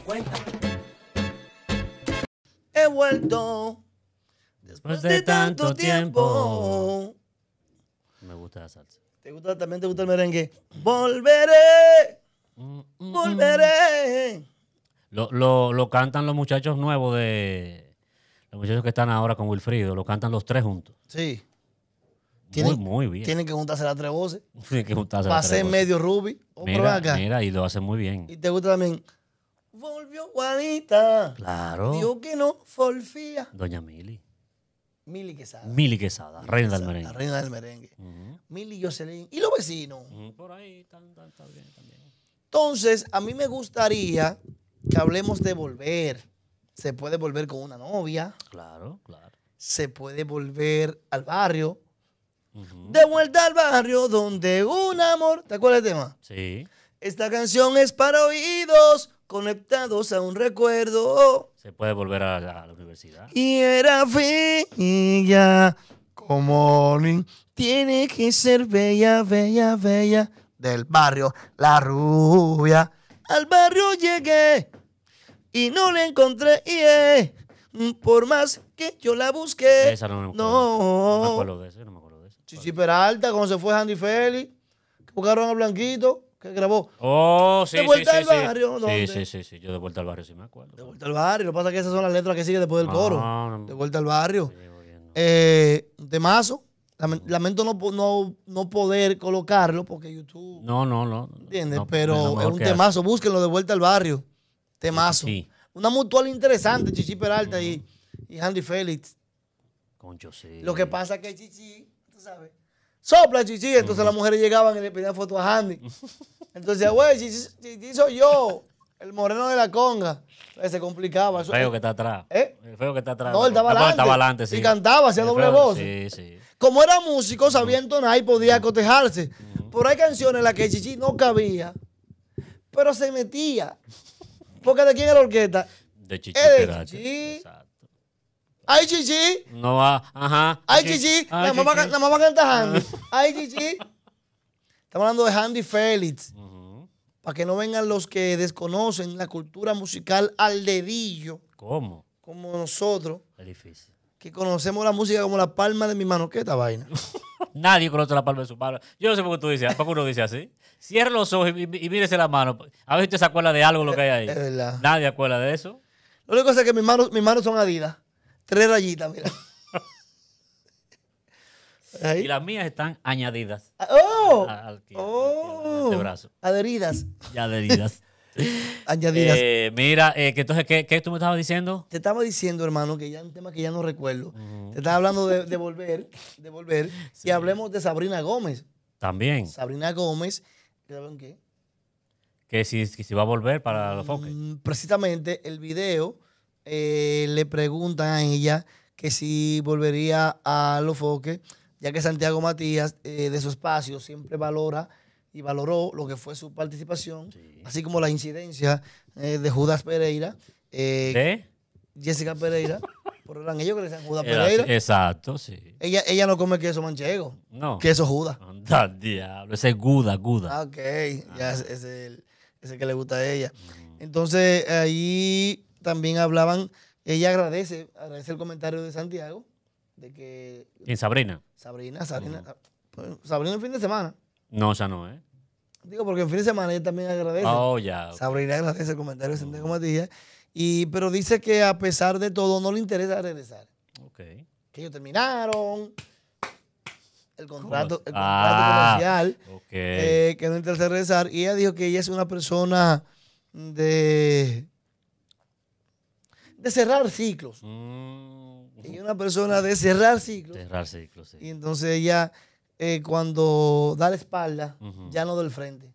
cuenta. He vuelto después de tanto tiempo. Me gusta la salsa. ¿Te gusta, también te gusta el merengue? Volveré, mm, mm, mm. volveré. Lo, cantan los muchachos nuevos de... Los muchachos que están ahora con Wilfrido, lo cantan los tres juntos. Sí. muy, bien. Tienen que juntarse las tres voces. Tienen que juntarse las tres voces. medio ruby. mira, mira, y lo hacen muy bien. Y te gusta también volvió Juanita. Claro. digo que no, Folfía. Doña Mili. Mili Quesada. Mili Quesada, reina del merengue. La reina del merengue. Uh Mili Jocelyn. Y los vecinos. Por ahí están, bien también. Entonces, a mí me gustaría que hablemos de volver. Se puede volver con una novia. Claro, claro. Se puede volver al barrio. De vuelta al barrio donde un amor. ¿Te acuerdas del tema? Sí. Esta canción es para oídos conectados a un recuerdo. Se puede volver a la, universidad. Y era bella como ni tiene que ser bella, bella, bella del barrio La Rubia. Al barrio llegué y no la encontré. Eh, por más que yo la busqué. Esa no me acuerdo. No. me acuerdo de eso, no me acuerdo de eso. Chichi Peralta, cuando se fue Andy Feli buscaron a Blanquito que grabó. Oh, sí, de vuelta al barrio. Sí. sí, sí, sí, yo de vuelta al barrio, sí me acuerdo. De vuelta al barrio. Lo que pasa es que esas son las letras que siguen después del ah, coro. de vuelta al barrio. Eh, temazo. Lamento no, no, no, poder colocarlo porque YouTube. No, no, no. ¿Entiendes? Pero es un temazo. Búsquenlo de vuelta al barrio. Temazo. Sí. Una mutual interesante, Chichi Peralta y, y Andy Félix. Concho, sí. Lo que pasa es que Chichi, tú sabes sopla chichi. Entonces las mujeres llegaban y le pedían fotos a Handy. Entonces, güey, si soy yo, el moreno de la conga. Se complicaba. El feo que está atrás. ¿Eh? El feo que está atrás. No, él estaba adelante. Estaba sí. Y cantaba, hacía doble voz. Sí, sí. Como era músico, sabía entonar y podía cotejarse. Pero hay canciones en las que Chichi no cabía, pero se metía. Porque de quién era la orquesta. De Chichi. Es de Chichi. Ay, GG! No va, ajá. Ay, GG. La mamá, va mamá canta ah. Handy. Ay, GG. Estamos hablando de Handy Félix. Para que no vengan los que desconocen la cultura musical al dedillo. ¿Cómo? Como nosotros. Es difícil. Que conocemos la música como la palma de mi mano. ¿Qué esta vaina? Nadie conoce la palma de su mano. Yo no sé por qué tú dices, por qué uno dice así. Cierra los ojos y, mírese la mano. A ver si usted se acuerda de algo lo que hay ahí. Es verdad. Nadie acuerda de eso. Lo único que es que mis manos, mis manos son adidas. Tres rayitas, mira. Y las mías están añadidas. Ah, ¡Oh! oh brazo. Adheridas. Y adheridas. añadidas. Eh, mira, eh, que entonces, ¿qué, tú me estabas diciendo? Te estaba diciendo, hermano, que ya es un tema que ya no recuerdo. Te estaba hablando de, volver, de volver. Y hablemos de Sabrina Gómez. También. Sabrina Gómez. ¿Saben qué? Que si, que si va a volver para los mm, foques. precisamente el video eh, le preguntan a ella que si volvería a los foques, ya que Santiago Matías eh, de su espacio siempre valora y valoró lo que fue su participación, así como la incidencia eh, de Judas Pereira. ¿Qué? Jessica Pereira. pero eran ellos que le decían Judas Pereira. Exacto, sí. Ella, ella no come queso manchego. No. Queso Judas. diablo. Ese es Guda, Guda. Ah, ok. Ya, ah. es el, que le gusta a ella. Entonces, ahí también hablaban, ella agradece, agradece el comentario de Santiago, de que... En Sabrina. Sabrina, Sabrina. Pues, Sabrina el fin de semana. No, ya no, ¿eh? Digo, porque el fin de semana ella también agradece. Oh, Sabrina agradece el comentario de mm. Santiago Matías. Y, pero dice que a pesar de todo no le interesa regresar. Ok. Que ellos terminaron, el contrato, el contrato ah, comercial, eh, que no interesa regresar. Y ella dijo que ella es una persona de de cerrar ciclos. Mm. Y una persona de cerrar ciclos. Cerrar ciclos, sí. Y entonces ella, eh, cuando da la espalda, ya no el frente.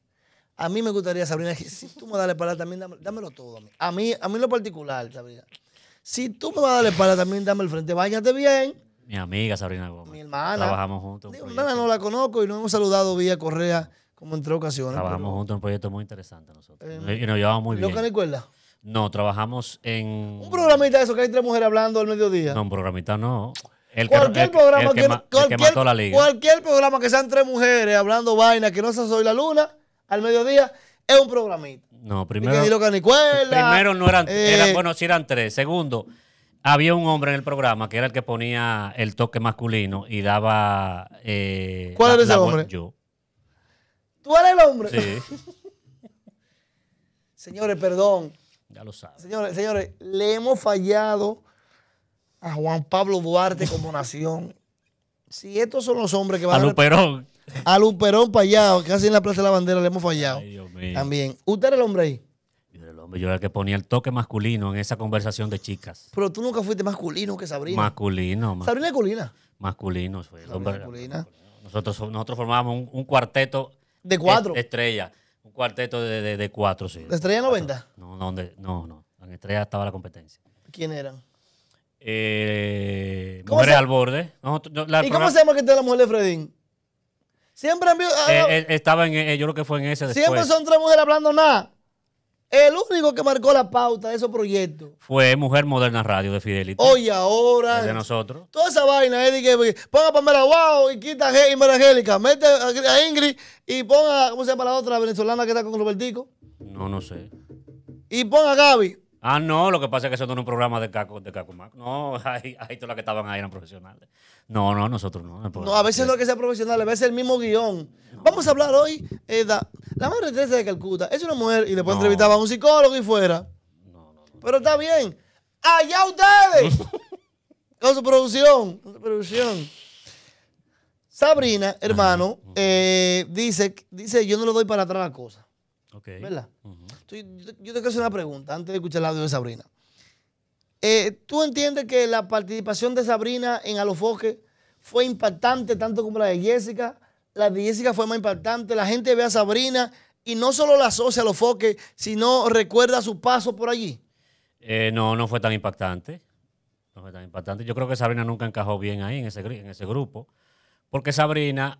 A mí me gustaría, Sabrina, si tú me das la espalda también, dámelo, dámelo todo a mí. A mí, lo particular, Sabrina. Si tú me vas a dar la espalda también, dame el frente. Báñate bien. Mi amiga Sabrina Gómez. Mi hermana. Trabajamos juntos. Mi hermana no la conozco y nos hemos saludado vía correa como en tres ocasiones. Trabajamos juntos en un proyecto muy interesante nosotros. Eh, y nos llevamos muy bien. ¿Lo que recuerda? No, trabajamos en. Un programita de eso que hay tres mujeres hablando al mediodía. No, un programita no. El cualquier que, programa que, cualquier programa que sean tres mujeres hablando vaina que no se soy la luna al mediodía es un programita. No, primero. primero no eh, eran, bueno, sí eran tres. Segundo, había un hombre en el programa que era el que ponía el toque masculino y daba. Eh, ¿Cuál era ese hombre? Yo. ¿Tú eres el hombre? Sí. Señores, perdón. Ya lo saben. Señores, señores, le hemos fallado a Juan Pablo Duarte como nación. Si estos son los hombres que van a. Luperón. A, Luperón para casi en la Plaza de la Bandera le hemos fallado. También. ¿Usted era el hombre ahí? Yo era el hombre, yo era el que ponía el toque masculino en esa conversación de chicas. Pero tú nunca fuiste masculino que Sabrina. Masculino. Sabrina Sabrina Colina. Masculino, fue el hombre. Colina. Nosotros, nosotros formábamos un, cuarteto de cuatro. Estrellas estrella. Un cuarteto de, de, cuatro, sí. ¿La estrella 90? No, no, no, no. En estrella estaba la competencia. ¿Quién eran? Eh, mujeres al borde. ¿Y cómo se llama que está la mujer de Fredín? Siempre han ah, eh, eh, estaba en, eh, yo lo que fue en ese después. Siempre son tres mujeres hablando nada. El único que marcó la pauta de esos proyectos. Fue Mujer Moderna Radio de Fidelity. Hoy ahora. de nosotros. Toda esa vaina, Eddie, que ponga Pamela Wow y quita a Ingrid Angélica. Mete a Ingrid y ponga, ¿cómo se llama la otra venezolana que está con Robertico? No, no sé. Y ponga a Gaby. Ah, no, lo que pasa es que eso no es un programa de Caco, de Mac. No, ahí, todas las que estaban ahí eran profesionales. No, no, nosotros no. No, a veces no es que sea profesional, a veces el mismo guión. Vamos a hablar hoy, eh, la madre Teresa de Calcuta es una mujer y después entrevistaba a un psicólogo y fuera. No, no, Pero está bien. ¡Allá ustedes! Con su producción. Con producción. Sabrina, hermano, eh, dice, dice, yo no le doy para atrás la cosa. ¿Verdad? yo, te, que hacer una pregunta antes de escuchar el audio de Sabrina. Eh, ¿Tú entiendes que la participación de Sabrina en Alofoque fue impactante tanto como la de Jessica? La de Jessica fue más impactante. La gente ve a Sabrina y no solo la asocia a Alofoque, sino recuerda su paso por allí. Eh, no, no fue tan impactante. tan impactante. Yo creo que Sabrina nunca encajó bien ahí en ese grupo. Porque Sabrina,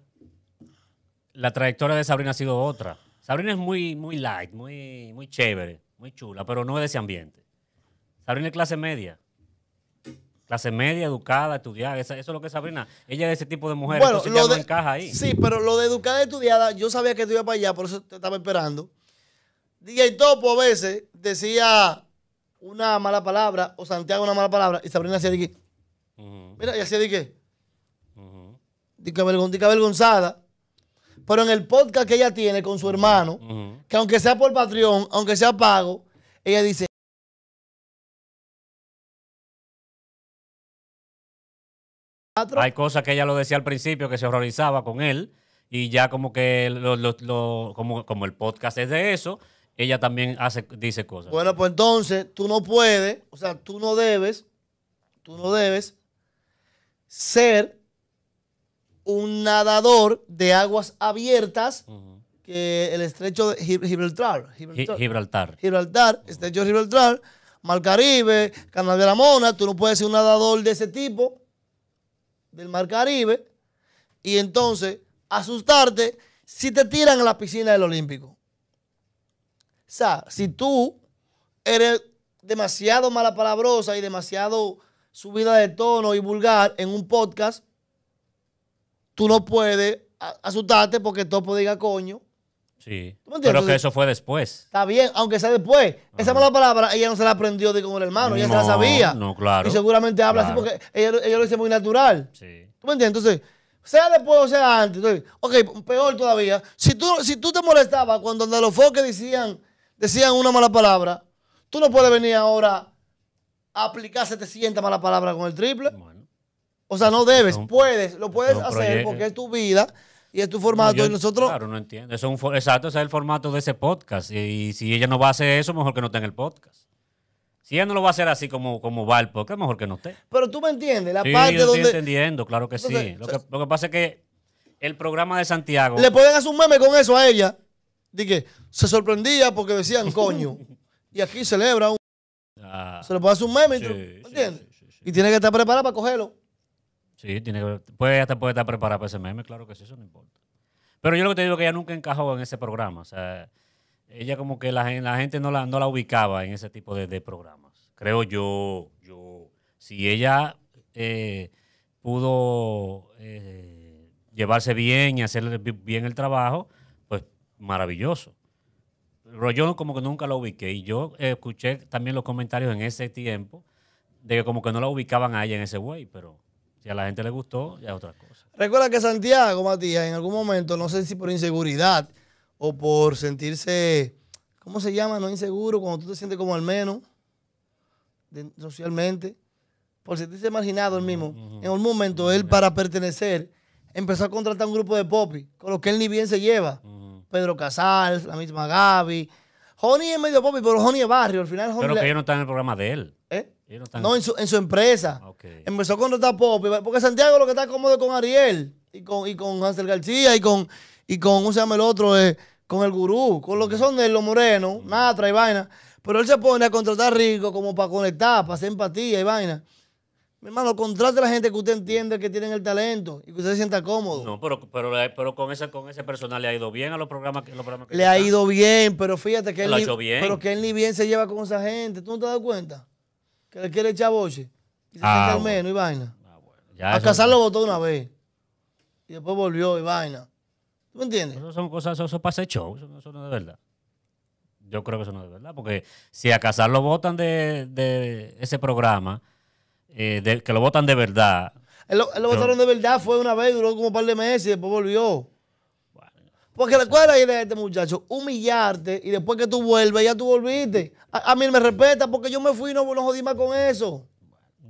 la trayectoria de Sabrina ha sido otra. Sabrina es muy, muy light, muy, muy chévere, muy chula, pero no es de ese ambiente. Sabrina es clase media. Clase media, educada, estudiada. eso es lo que es Sabrina. Ella es de ese tipo de mujer. Bueno, no encaja ahí. Sí, pero lo de educada y estudiada, yo sabía que tú ibas para allá, por eso te estaba esperando. DJ Topo a veces decía una mala palabra o Santiago una mala palabra y Sabrina hacía de qué. Mira, y hacía de qué. Dica pero en el podcast que ella tiene con su hermano, que aunque sea por Patreon, aunque sea pago, ella dice. Hay cosas que ella lo decía al principio, que se horrorizaba con él, y ya como que como, el podcast es de eso, ella también hace, dice cosas. Bueno, pues entonces tú no puedes, o sea, tú no debes, tú no debes ser un nadador de aguas abiertas que el estrecho de Gibraltar. Gibraltar. Gibraltar, estrecho de Gibraltar, Mar Caribe, Canal de la Mona. Tú no puedes ser un nadador de ese tipo, del Mar Caribe, y entonces asustarte si te tiran a la piscina del Olímpico. O sea, si tú eres demasiado mala palabrosa y demasiado subida de tono y vulgar en un podcast, tú no puedes asustarte porque todo diga coño. Sí. ¿Tú me entiendes? Pero que eso fue después. Está bien, aunque sea después. Esa ah. mala palabra ella no se la aprendió de con el hermano, ella se la sabía. No, claro. Y seguramente habla así porque ella, lo dice muy natural. Sí. ¿Tú me entiendes? Entonces, sea después o sea antes. ok, peor todavía. Si tú, si tú te molestaba cuando de los foques decían, decían una mala palabra, tú no puedes venir ahora a aplicar 700 malas palabras con el triple. O sea, no debes, puedes, lo puedes hacer porque es tu vida y es tu formato y nosotros... Claro, no entiendo. Eso es exacto, ese es el formato de ese podcast. Y, si ella no va a hacer eso, mejor que no tenga el podcast. Si ella no lo va a hacer así como, como va el podcast, mejor que no esté. Pero tú me entiendes, la sí, parte yo estoy entendiendo, claro que sí. lo, que, pasa es que el programa de Santiago... Le pueden hacer un meme con eso a ella. De que se sorprendía porque decían coño. y aquí celebra un... Ah, se le puede hacer un meme, ¿entiendes? y tiene que estar preparada para cogerlo. Sí, tiene que, puede, hasta puede estar preparada para ese meme, claro que sí, eso no importa. Pero yo lo que te digo es que ella nunca encajó en ese programa. O sea, ella como que la, la gente no la, no la ubicaba en ese tipo de, programas. Creo yo, yo. Si ella eh, pudo eh, llevarse bien y hacer bien el trabajo, pues maravilloso. Pero yo como que nunca la ubiqué. Y yo escuché también los comentarios en ese tiempo de que como que no la ubicaban a ella en ese güey, pero y a la gente le gustó, ya es otra cosa. Recuerda que Santiago, Matías, en algún momento, no sé si por inseguridad o por sentirse, ¿cómo se llama? No inseguro, cuando tú te sientes como al menos socialmente, por sentirse marginado él mismo. En un momento, él para pertenecer empezó a contratar un grupo de popis, con lo que él ni bien se lleva. Pedro Casals, la misma Gaby. Honey es medio popi, pero Honey es barrio. Al final, Pero que ellos no están en el programa de él. No, en su, empresa. Empezó a contratar pop. Porque Santiago lo que está cómodo con Ariel y con, y con Hansel García y con, y con, ¿cómo se llama el otro? Eh, con el gurú, con lo que mm. son de los morenos, Matra mm. y vaina. Pero él se pone a contratar rico como para conectar, para hacer empatía y vaina. Mi hermano, contrate a la gente que usted entiende que tienen el talento y que usted se sienta cómodo. No, pero, pero, eh, con, ese, con ese personal le ha ido bien a los programas, que Le ha ido bien, pero fíjate que él, bien. Pero que él ni bien se lleva con esa gente. ¿Tú no te has dado cuenta? que le quiere echar boche y se ah, al menos y vaina. Ah, a casar lo votó una vez y después volvió y vaina. ¿Tú me entiendes? Eso son cosas, eso, pasa show, eso, no es de verdad. Yo creo que eso no es de verdad, porque si a Casar lo votan de, ese programa, eh, que lo votan de verdad. lo, votaron de verdad, fue una vez, duró como un par de meses y después volvió. Porque recuerda ahí de este muchacho, humillarte y después que tú vuelves, ya tú volviste. A, mí me respeta porque yo me fui y no, no jodí más con eso.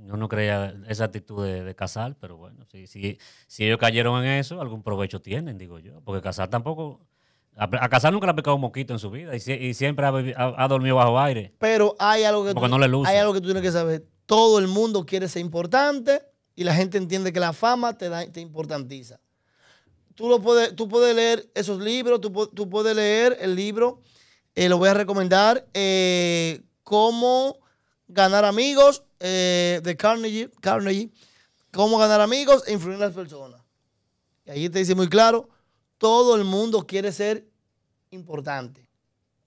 Yo no creía esa actitud de, casar, pero bueno, si, si, ellos cayeron en eso, algún provecho tienen, digo yo. Porque Casar tampoco. A, Casar nunca le ha picado un moquito en su vida y, siempre ha, dormido bajo aire. Pero hay algo que, tú, hay algo que tú tienes que saber. Todo el mundo quiere ser importante y la gente entiende que la fama te, da, te importantiza tú, puedes, tú puedes leer esos libros, tú, puedes leer el libro, eh, lo voy a recomendar, eh, Cómo ganar amigos eh, de Carnegie, Carnegie, Cómo ganar amigos e influir en las personas. Y ahí te dice muy claro, todo el mundo quiere ser importante.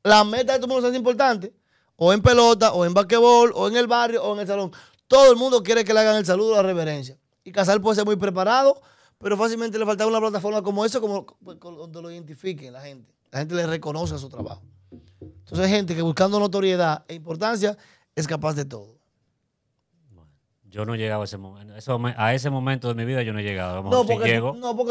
La meta de todo el mundo es importante, o en pelota, o en basquetbol, o en el barrio, o en el salón. Todo el mundo quiere que le hagan el saludo, la reverencia. Y Casal puede ser muy preparado, pero fácilmente le faltaba una plataforma como esa, como, pues, donde lo identifique la gente. La gente le reconoce a su trabajo. Entonces hay gente que buscando notoriedad e importancia es capaz de todo. yo no he llegado a ese momento. a ese momento de mi vida yo no he llegado. No porque,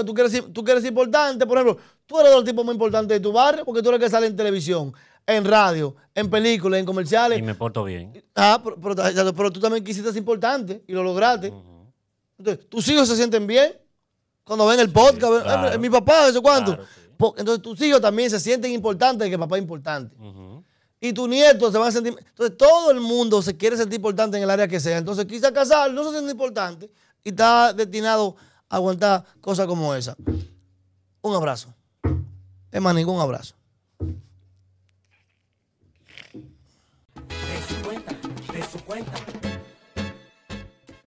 tú quieres, tú importante. Por ejemplo, tú eres el tipo más importante de tu barrio porque tú eres el que sale en televisión, en radio, en películas, en comerciales. Y me porto bien. Ah, pero, tú también quisiste ser importante y lo lograste. Entonces, tus hijos se sienten bien cuando ven el podcast, mi papá, ¿eso cuánto? Entonces tus hijos también se sienten importantes que papá es importante. Y tus nietos se van a sentir. Entonces todo el mundo se quiere sentir importante en el área que sea. Entonces quizá casar no se siente importante y está destinado a aguantar cosas como esa. Un abrazo. Es más, ningún abrazo. De su cuenta, de su cuenta.